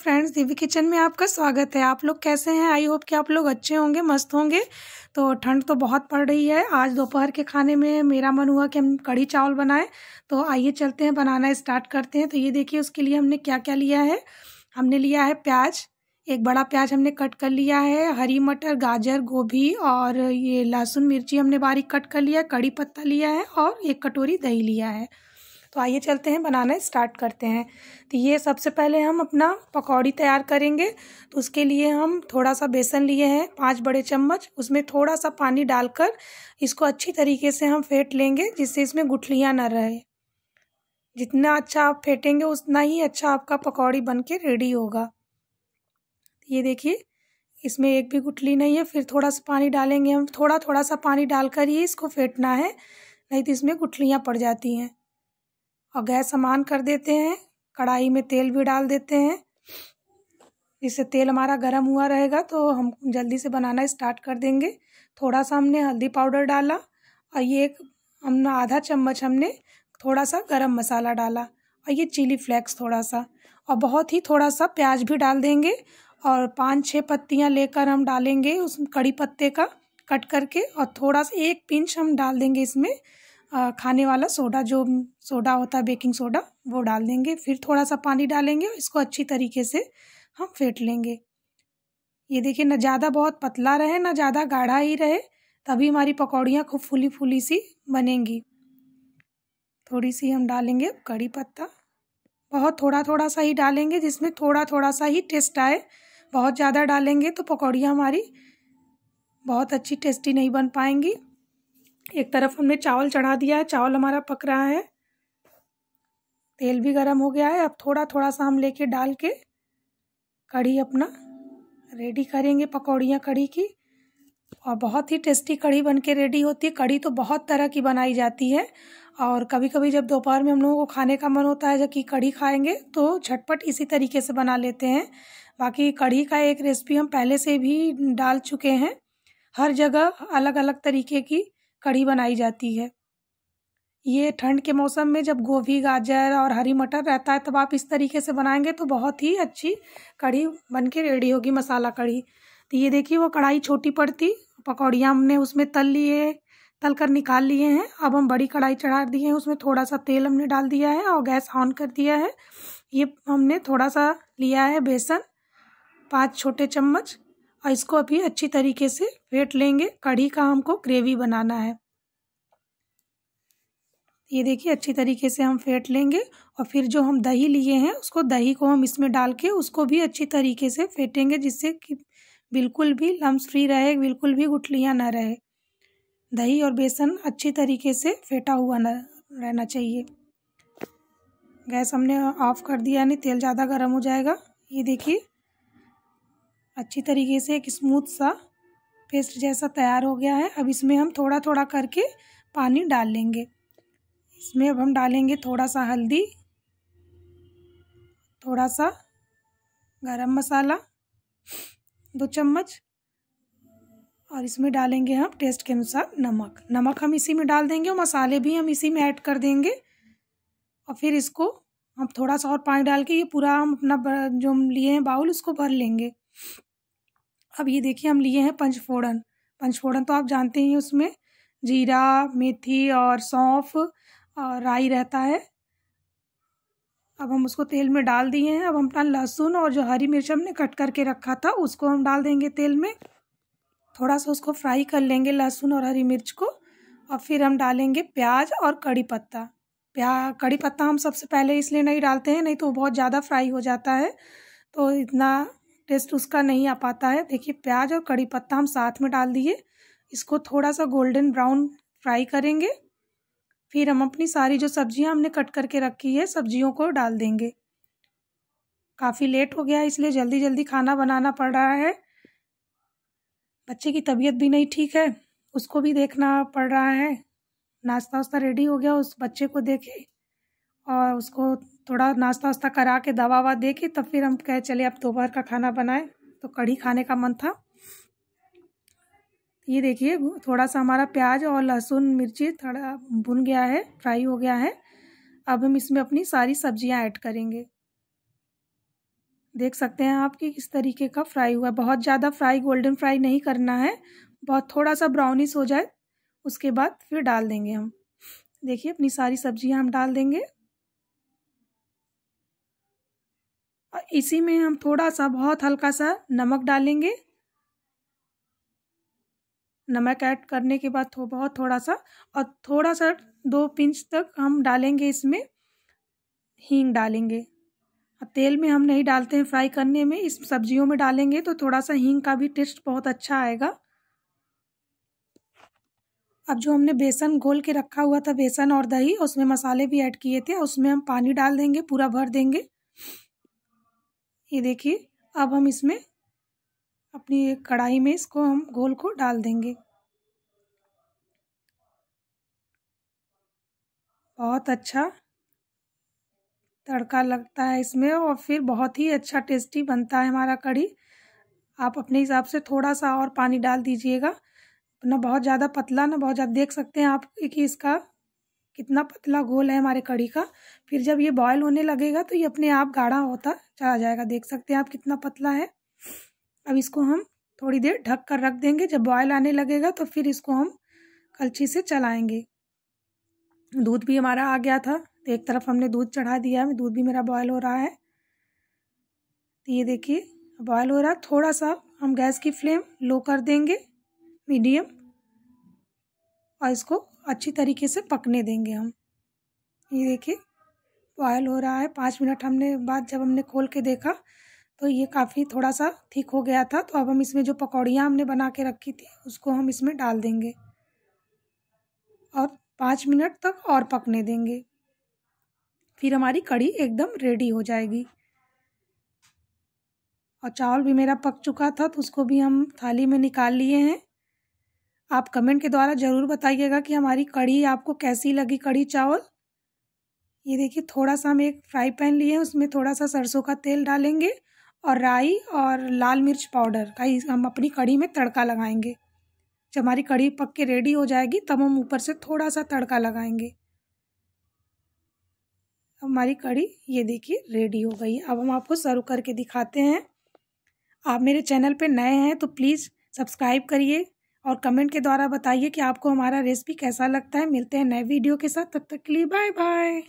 friends दिव्य kitchen में आपका स्वागत है आप लोग कैसे हैं आई होप कि आप लोग अच्छे होंगे मस्त होंगे तो ठंड तो बहुत पड़ रही है आज दोपहर के खाने में मेरा मन हुआ कि हम कढ़ी चावल बनाएं तो आइए चलते हैं बनाना स्टार्ट करते हैं तो ये देखिए उसके लिए हमने क्या क्या लिया है हमने लिया है प्याज एक बड़ा प्याज हमने कट कर लिया है हरी मटर गाजर गोभी और ये लहसुन मिर्ची हमने बारीक कट कर लिया है कड़ी पत्ता लिया है और एक कटोरी दही लिया है तो आइए चलते हैं बनाना स्टार्ट करते हैं तो ये सबसे पहले हम अपना पकौड़ी तैयार करेंगे तो उसके लिए हम थोड़ा सा बेसन लिए हैं पाँच बड़े चम्मच उसमें थोड़ा सा पानी डालकर इसको अच्छी तरीके से हम फेंट लेंगे जिससे इसमें गुठलियाँ ना रहे जितना अच्छा आप फेंटेंगे उतना ही अच्छा आपका पकौड़ी बन के रेडी होगा ये देखिए इसमें एक भी गुठली नहीं है फिर थोड़ा सा पानी डालेंगे हम थोड़ा थोड़ा सा पानी डालकर ही इसको फेंटना है नहीं तो इसमें गुठलियाँ पड़ जाती हैं और गैस समान कर देते हैं कढ़ाई में तेल भी डाल देते हैं इससे तेल हमारा गर्म हुआ रहेगा तो हम जल्दी से बनाना स्टार्ट कर देंगे थोड़ा सा हमने हल्दी पाउडर डाला और ये एक हमने आधा चम्मच हमने थोड़ा सा गरम मसाला डाला और ये चिली फ्लेक्स थोड़ा सा और बहुत ही थोड़ा सा प्याज भी डाल देंगे और पाँच छः पत्तियाँ लेकर हम डालेंगे उस कड़ी पत्ते का कट करके और थोड़ा सा एक पिंच हम डाल देंगे इसमें खाने वाला सोडा जो सोडा होता है बेकिंग सोडा वो डाल देंगे फिर थोड़ा सा पानी डालेंगे और इसको अच्छी तरीके से हम फेंट लेंगे ये देखिए ना ज़्यादा बहुत पतला रहे ना ज़्यादा गाढ़ा ही रहे तभी हमारी पकौड़ियाँ खूब फूली फूली सी बनेंगी थोड़ी सी हम डालेंगे कड़ी पत्ता बहुत थोड़ा थोड़ा सा ही डालेंगे जिसमें थोड़ा थोड़ा सा ही टेस्ट आए बहुत ज़्यादा डालेंगे तो पकौड़ियाँ हमारी बहुत अच्छी टेस्टी नहीं बन पाएंगी एक तरफ हमने चावल चढ़ा दिया है चावल हमारा पक रहा है तेल भी गर्म हो गया है अब थोड़ा थोड़ा सा हम लेके डाल के कढ़ी अपना रेडी करेंगे पकौड़ियाँ कढ़ी की और बहुत ही टेस्टी कढ़ी बन के रेडी होती है कढ़ी तो बहुत तरह की बनाई जाती है और कभी कभी जब दोपहर में हम लोगों को खाने का मन होता है जब कि कढ़ी खाएंगे तो झटपट इसी तरीके से बना लेते हैं बाकी कढ़ी का एक रेसिपी हम पहले से भी डाल चुके हैं हर जगह अलग अलग तरीके की कढ़ी बनाई जाती है ये ठंड के मौसम में जब गोभी गाजर और हरी मटर रहता है तब आप इस तरीके से बनाएंगे तो बहुत ही अच्छी कढ़ी बन के रेडी होगी मसाला कढ़ी तो ये देखिए वो कढ़ाई छोटी पड़ती पकौड़ियाँ हमने उसमें तल लिए तल कर निकाल लिए हैं अब हम बड़ी कढ़ाई चढ़ा दिए हैं उसमें थोड़ा सा तेल हमने डाल दिया है और गैस ऑन कर दिया है ये हमने थोड़ा सा लिया है बेसन पाँच छोटे चम्मच और इसको अभी अच्छी तरीके से फेंट लेंगे कढ़ी का हमको ग्रेवी बनाना है ये देखिए अच्छी तरीके से हम फेंट लेंगे और फिर जो हम दही लिए हैं उसको दही को हम इसमें डाल के उसको भी अच्छी तरीके से फेंटेंगे जिससे कि बिल्कुल भी लम्स फ्री रहे बिल्कुल भी गुठलियाँ ना रहे दही और बेसन अच्छी तरीके से फेंटा हुआ ना रहना चाहिए गैस हमने ऑफ़ कर दिया नहीं तेल ज़्यादा गर्म हो जाएगा ये देखिए अच्छी तरीके से एक स्मूथ सा पेस्ट जैसा तैयार हो गया है अब इसमें हम थोड़ा थोड़ा करके पानी डाल लेंगे इसमें अब हम डालेंगे थोड़ा सा हल्दी थोड़ा सा गरम मसाला दो चम्मच और इसमें डालेंगे हम टेस्ट के अनुसार नमक नमक हम इसी में डाल देंगे और मसाले भी हम इसी में ऐड कर देंगे और फिर इसको हम थोड़ा सा और पानी डाल के ये पूरा हम अपना जो हम लिए हैं बाउल उसको भर लेंगे अब ये देखिए हम लिए हैं पंचफोड़न पंचफोड़न तो आप जानते ही उसमें जीरा मेथी और सौंफ और राई रहता है अब हम उसको तेल में डाल दिए हैं अब हम अपना लहसुन और जो हरी मिर्च हमने कट करके रखा था उसको हम डाल देंगे तेल में थोड़ा सा उसको फ्राई कर लेंगे लहसुन और हरी मिर्च को और फिर हम डालेंगे प्याज और कड़ी पत्ता प्या कड़ी पत्ता हम सबसे पहले इसलिए नहीं डालते हैं नहीं तो बहुत ज़्यादा फ्राई हो जाता है तो इतना टेस्ट उसका नहीं आ पाता है देखिए प्याज और कड़ी पत्ता हम साथ में डाल दिए इसको थोड़ा सा गोल्डन ब्राउन फ्राई करेंगे फिर हम अपनी सारी जो सब्जियां हमने कट करके रखी है सब्जियों को डाल देंगे काफ़ी लेट हो गया है इसलिए जल्दी जल्दी खाना बनाना पड़ रहा है बच्चे की तबीयत भी नहीं ठीक है उसको भी देखना पड़ रहा है नाश्ता वास्ता रेडी हो गया उस बच्चे को देखे और उसको थोड़ा नाश्ता वास्ता करा के दवा ववा दे के तब फिर हम कहे चले अब दोपहर का खाना बनाए तो कढ़ी खाने का मन था ये देखिए थोड़ा सा हमारा प्याज और लहसुन मिर्ची थोड़ा भुन गया है फ्राई हो गया है अब हम इसमें अपनी सारी सब्जियां ऐड करेंगे देख सकते हैं आप कि किस तरीके का फ्राई हुआ है बहुत ज़्यादा फ्राई गोल्डन फ्राई नहीं करना है बहुत थोड़ा सा ब्राउनिश हो जाए उसके बाद फिर डाल देंगे हम देखिए अपनी सारी सब्जियां हम डाल देंगे और इसी में हम थोड़ा सा बहुत हल्का सा नमक डालेंगे नमक ऐड करने के बाद थो, बहुत थोड़ा सा और थोड़ा सा दो पिंच तक हम डालेंगे इसमें हींग डालेंगे तेल में हम नहीं डालते हैं फ्राई करने में इस सब्जियों में डालेंगे तो थोड़ा सा हींग का भी टेस्ट बहुत अच्छा आएगा अब जो हमने बेसन घोल के रखा हुआ था बेसन और दही उसमें मसाले भी ऐड किए थे उसमें हम पानी डाल देंगे पूरा भर देंगे ये देखिए अब हम इसमें अपनी कढ़ाई में इसको हम घोल को डाल देंगे बहुत अच्छा तड़का लगता है इसमें और फिर बहुत ही अच्छा टेस्टी बनता है हमारा कढ़ी आप अपने हिसाब से थोड़ा सा और पानी डाल दीजिएगा ना बहुत ज़्यादा पतला ना बहुत ज़्यादा देख सकते हैं आप कि इसका कितना पतला घोल है हमारे कड़ी का फिर जब ये बॉयल होने लगेगा तो ये अपने आप गाढ़ा होता चला जाएगा देख सकते हैं आप कितना पतला है अब इसको हम थोड़ी देर ढक कर रख देंगे जब बॉयल आने लगेगा तो फिर इसको हम कलछी से चलाएंगे दूध भी हमारा आ गया था तो एक तरफ हमने दूध चढ़ा दिया है दूध भी मेरा बॉयल हो रहा है तो ये देखिए बॉयल हो रहा है थोड़ा सा हम गैस की फ्लेम लो कर देंगे मीडियम और इसको अच्छी तरीके से पकने देंगे हम ये देखिए बॉयल हो रहा है पाँच मिनट हमने बाद जब हमने खोल के देखा तो ये काफ़ी थोड़ा सा ठीक हो गया था तो अब हम इसमें जो पकौड़ियाँ हमने बना के रखी थी उसको हम इसमें डाल देंगे और पाँच मिनट तक और पकने देंगे फिर हमारी कड़ी एकदम रेडी हो जाएगी और चावल भी मेरा पक चुका था तो उसको भी हम थाली में निकाल लिए हैं आप कमेंट के द्वारा ज़रूर बताइएगा कि हमारी कढ़ी आपको कैसी लगी कढ़ी चावल ये देखिए थोड़ा सा हम एक फ्राई पैन लिए हैं उसमें थोड़ा सा सरसों का तेल डालेंगे और राई और लाल मिर्च पाउडर का हम अपनी कढ़ी में तड़का लगाएंगे जब हमारी कढ़ी पक के रेडी हो जाएगी तब हम ऊपर से थोड़ा सा तड़का लगाएंगे हमारी कढ़ी ये देखिए रेडी हो गई अब हम आपको सर्व करके दिखाते हैं आप मेरे चैनल पे नए हैं तो प्लीज़ सब्सक्राइब करिए और कमेंट के द्वारा बताइए कि आपको हमारा रेसिपी कैसा लगता है मिलते हैं नए वीडियो के साथ तब तक के लिए बाय बाय